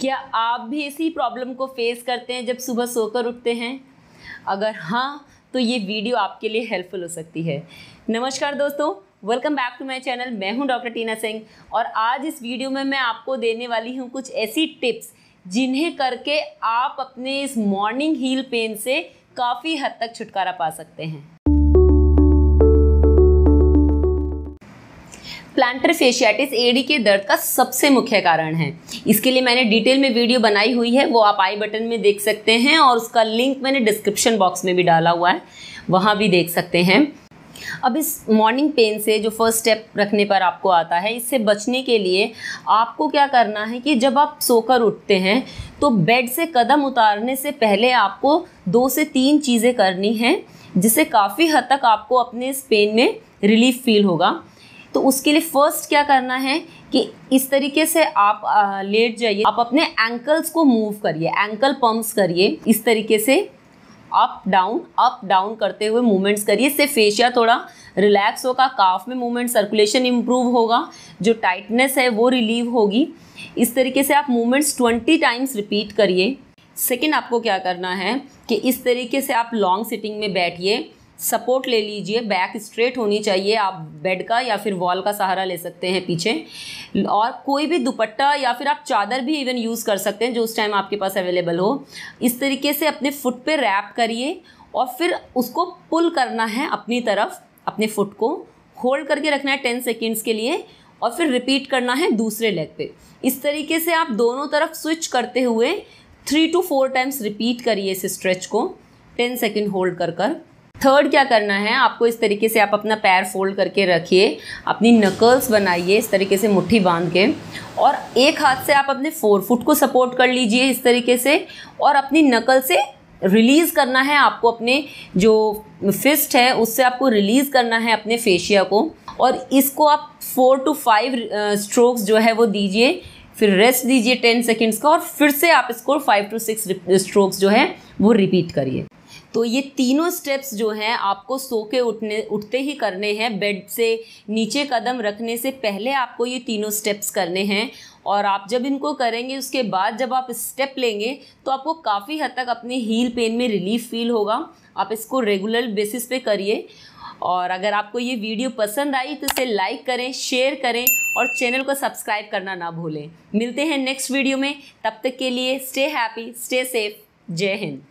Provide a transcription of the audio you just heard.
क्या आप भी इसी प्रॉब्लम को फेस करते हैं जब सुबह सोकर उठते हैं अगर हाँ तो ये वीडियो आपके लिए हेल्पफुल हो सकती है नमस्कार दोस्तों welcome back to my channel मैं हूं डॉक्टर टीना सिंह और आज इस वीडियो में मैं आपको देने वाली हूं कुछ ऐसी टिप्स जिन्हें करके आप अपने इस मॉर्निंग हील पेन से काफ़ी हद तक छुटकारा पा सकते हैं प्लांटर फेशियाटिस एडी के दर्द का सबसे मुख्य कारण है इसके लिए मैंने डिटेल में वीडियो बनाई हुई है वो आप आई बटन में देख सकते हैं और उसका लिंक मैंने डिस्क्रिप्शन बॉक्स में भी डाला हुआ है वहाँ भी देख सकते हैं अब इस मॉर्निंग पेन से जो फर्स्ट स्टेप रखने पर आपको आता है इससे बचने के लिए आपको क्या करना है कि जब आप सोकर उठते हैं तो बेड से कदम उतारने से पहले आपको दो से तीन चीज़ें करनी हैं जिससे काफ़ी हद तक आपको अपने इस पेन में रिलीफ फील होगा तो उसके लिए फ़र्स्ट क्या करना है कि इस तरीके से आप लेट जाइए आप अपने एंकल्स को मूव करिए एंकल पम्प्स करिए इस तरीके से अप डाउन अप डाउन करते हुए मूवमेंट्स करिए इससे फेशिया थोड़ा रिलैक्स होगा काफ में मूवमेंट सर्कुलेशन इम्प्रूव होगा जो टाइटनेस है वो रिलीव होगी इस तरीके से आप मूवमेंट्स ट्वेंटी टाइम्स रिपीट करिए सेकेंड आपको क्या करना है कि इस तरीके से आप लॉन्ग सिटिंग में बैठिए सपोर्ट ले लीजिए बैक स्ट्रेट होनी चाहिए आप बेड का या फिर वॉल का सहारा ले सकते हैं पीछे और कोई भी दुपट्टा या फिर आप चादर भी इवन यूज़ कर सकते हैं जो उस टाइम आपके पास अवेलेबल हो इस तरीके से अपने फुट पे रैप करिए और फिर उसको पुल करना है अपनी तरफ अपने फुट को होल्ड करके रखना है टेन सेकेंड्स के लिए और फिर रिपीट करना है दूसरे लेग पे इस तरीके से आप दोनों तरफ स्विच करते हुए three to four times repeat करिए इस स्ट्रेच को टेन सेकेंड होल्ड कर कर थर्ड क्या करना है आपको इस तरीके से आप अपना पैर फोल्ड करके रखिए अपनी नकल्स बनाइए इस तरीके से मुट्ठी बांध के और एक हाथ से आप अपने फोर फुट को सपोर्ट कर लीजिए इस तरीके से और अपनी नकल से रिलीज़ करना है आपको अपने जो फिस्ट है उससे आपको रिलीज़ करना है अपने फेशिया को और इसको आप फोर टू फाइव स्ट्रोक्स जो है वो दीजिए फिर रेस्ट दीजिए टेन सेकेंड्स का और फिर से आप इसको फाइव टू सिक्स स्ट्रोक्स जो है वो रिपीट करिए तो ये तीनों स्टेप्स जो हैं आपको सो के उठने उठते ही करने हैं बेड से नीचे कदम रखने से पहले आपको ये तीनों स्टेप्स करने हैं और आप जब इनको करेंगे उसके बाद जब आप स्टेप लेंगे तो आपको काफ़ी हद तक अपने हील पेन में रिलीफ फील होगा आप इसको रेगुलर बेसिस पे करिए और अगर आपको ये वीडियो पसंद आई तो इसे लाइक करें शेयर करें और चैनल को सब्सक्राइब करना ना भूलें मिलते हैं नेक्स्ट वीडियो में तब तक के लिए स्टे हैप्पी स्टे सेफ जय हिंद